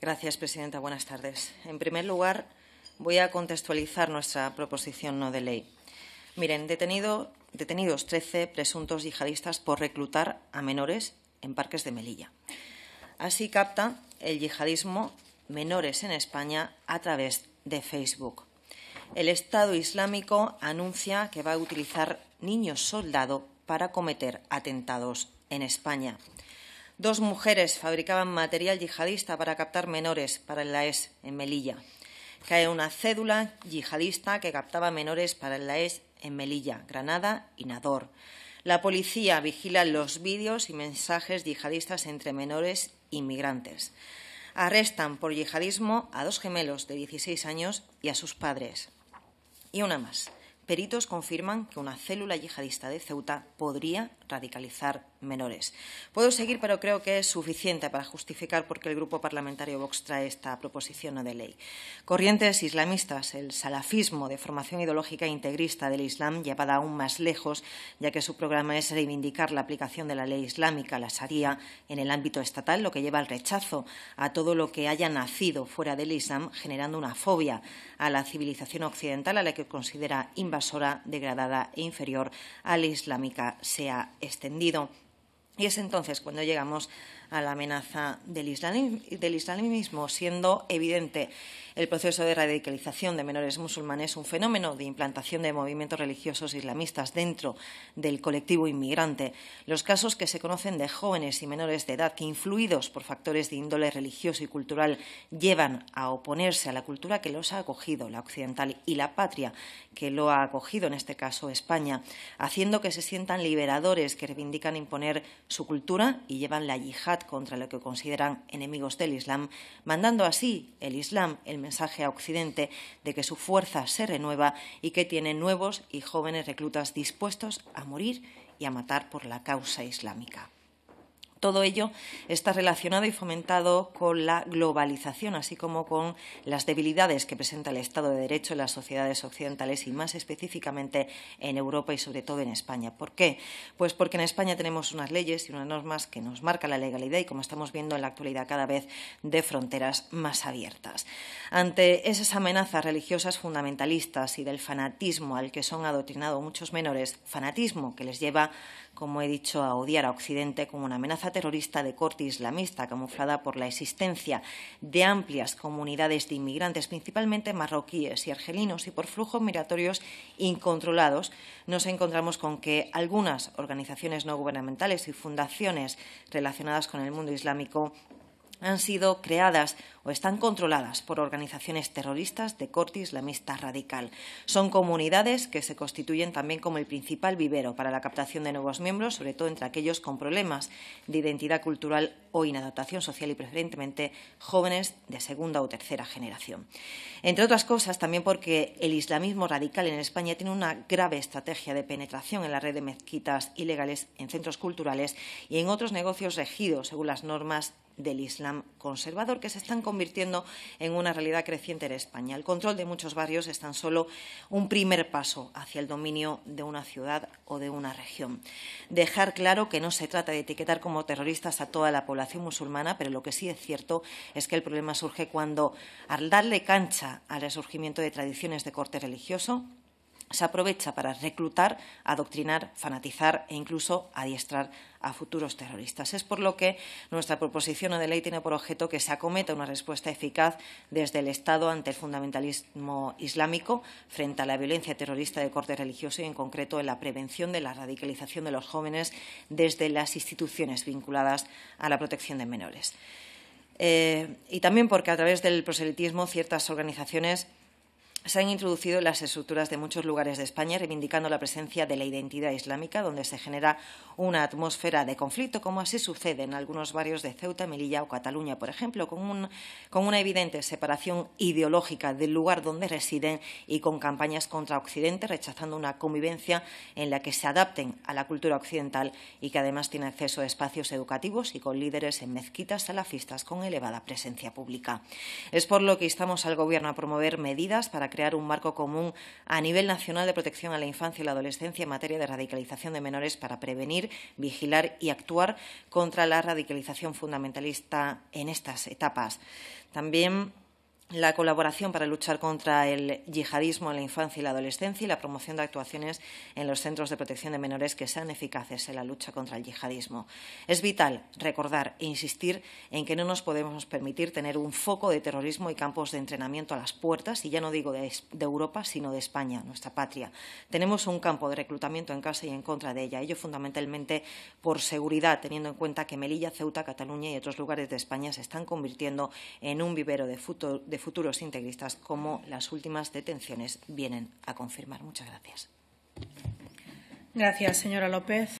Gracias, presidenta. Buenas tardes. En primer lugar, voy a contextualizar nuestra proposición no de ley. Miren, detenidos 13 presuntos yihadistas por reclutar a menores en parques de Melilla. Así capta el yihadismo menores en España a través de Facebook. El Estado Islámico anuncia que va a utilizar niños soldado para cometer atentados en España. Dos mujeres fabricaban material yihadista para captar menores para el Laes en Melilla. Cae una cédula yihadista que captaba menores para el Laes en Melilla, Granada y Nador. La policía vigila los vídeos y mensajes yihadistas entre menores inmigrantes. Arrestan por yihadismo a dos gemelos de 16 años y a sus padres. Y una más. Peritos confirman que una célula yihadista de Ceuta podría radicalizar menores. Puedo seguir, pero creo que es suficiente para justificar por qué el Grupo Parlamentario Vox trae esta proposición de ley. Corrientes islamistas, el salafismo de formación ideológica integrista del Islam, llevada aún más lejos, ya que su programa es reivindicar la aplicación de la ley islámica, la Sharia, en el ámbito estatal, lo que lleva al rechazo a todo lo que haya nacido fuera del Islam, generando una fobia a la civilización occidental, a la que considera invasora, degradada e inferior a la islámica, se ha extendido y es entonces cuando llegamos a la amenaza del, islamismo, siendo evidente el proceso de radicalización de menores musulmanes un fenómeno de implantación de movimientos religiosos islamistas dentro del colectivo inmigrante. Los casos que se conocen de jóvenes y menores de edad que, influidos por factores de índole religioso y cultural, llevan a oponerse a la cultura que los ha acogido, la occidental, y la patria que lo ha acogido, en este caso España, haciendo que se sientan liberadores que reivindican imponer su cultura y llevan la yihad contra lo que consideran enemigos del Islam, mandando así el Islam el mensaje a Occidente de que su fuerza se renueva y que tiene nuevos y jóvenes reclutas dispuestos a morir y a matar por la causa islámica. Todo ello está relacionado y fomentado con la globalización, así como con las debilidades que presenta el Estado de Derecho en las sociedades occidentales y más específicamente en Europa y sobre todo en España. ¿Por qué? Pues porque en España tenemos unas leyes y unas normas que nos marcan la legalidad y, como estamos viendo en la actualidad, cada vez de fronteras más abiertas. Ante esas amenazas religiosas fundamentalistas y del fanatismo al que son adoctrinados muchos menores, fanatismo que les lleva, como he dicho, a odiar a Occidente como una amenaza terrorista de corte islamista, camuflada por la existencia de amplias comunidades de inmigrantes, principalmente marroquíes y argelinos, y por flujos migratorios incontrolados, nos encontramos con que algunas organizaciones no gubernamentales y fundaciones relacionadas con el mundo islámico han sido creadas o están controladas por organizaciones terroristas de corte islamista radical. Son comunidades que se constituyen también como el principal vivero para la captación de nuevos miembros, sobre todo entre aquellos con problemas de identidad cultural o inadaptación social y preferentemente jóvenes de segunda o tercera generación. Entre otras cosas, también porque el islamismo radical en España tiene una grave estrategia de penetración en la red de mezquitas ilegales en centros culturales y en otros negocios regidos según las normas del Islam conservador, que se están convirtiendo en una realidad creciente en España. El control de muchos barrios es tan solo un primer paso hacia el dominio de una ciudad o de una región. Dejar claro que no se trata de etiquetar como terroristas a toda la población musulmana, pero lo que sí es cierto es que el problema surge cuando, al darle cancha al resurgimiento de tradiciones de corte religioso, se aprovecha para reclutar, adoctrinar, fanatizar e incluso adiestrar a futuros terroristas. Es por lo que nuestra proposición de ley tiene por objeto que se acometa una respuesta eficaz desde el Estado ante el fundamentalismo islámico frente a la violencia terrorista de corte religioso y, en concreto, en la prevención de la radicalización de los jóvenes desde las instituciones vinculadas a la protección de menores. Eh, y también porque a través del proselitismo ciertas organizaciones se han introducido en las estructuras de muchos lugares de España, reivindicando la presencia de la identidad islámica, donde se genera una atmósfera de conflicto, como así sucede en algunos barrios de Ceuta, Melilla o Cataluña, por ejemplo, con, un, con una evidente separación ideológica del lugar donde residen y con campañas contra Occidente, rechazando una convivencia en la que se adapten a la cultura occidental y que además tiene acceso a espacios educativos y con líderes en mezquitas salafistas con elevada presencia pública. Es por lo que instamos al Gobierno a promover medidas para crear un marco común a nivel nacional de protección a la infancia y la adolescencia en materia de radicalización de menores para prevenir, vigilar y actuar contra la radicalización fundamentalista en estas etapas. También la colaboración para luchar contra el yihadismo en la infancia y la adolescencia y la promoción de actuaciones en los centros de protección de menores que sean eficaces en la lucha contra el yihadismo. Es vital recordar e insistir en que no nos podemos permitir tener un foco de terrorismo y campos de entrenamiento a las puertas, y ya no digo de, Europa, sino de España, nuestra patria. Tenemos un campo de reclutamiento en casa y en contra de ella, ello fundamentalmente por seguridad, teniendo en cuenta que Melilla, Ceuta, Cataluña y otros lugares de España se están convirtiendo en un vivero de, futuro, de futuros integristas, como las últimas detenciones vienen a confirmar. Muchas gracias. Gracias, señora López.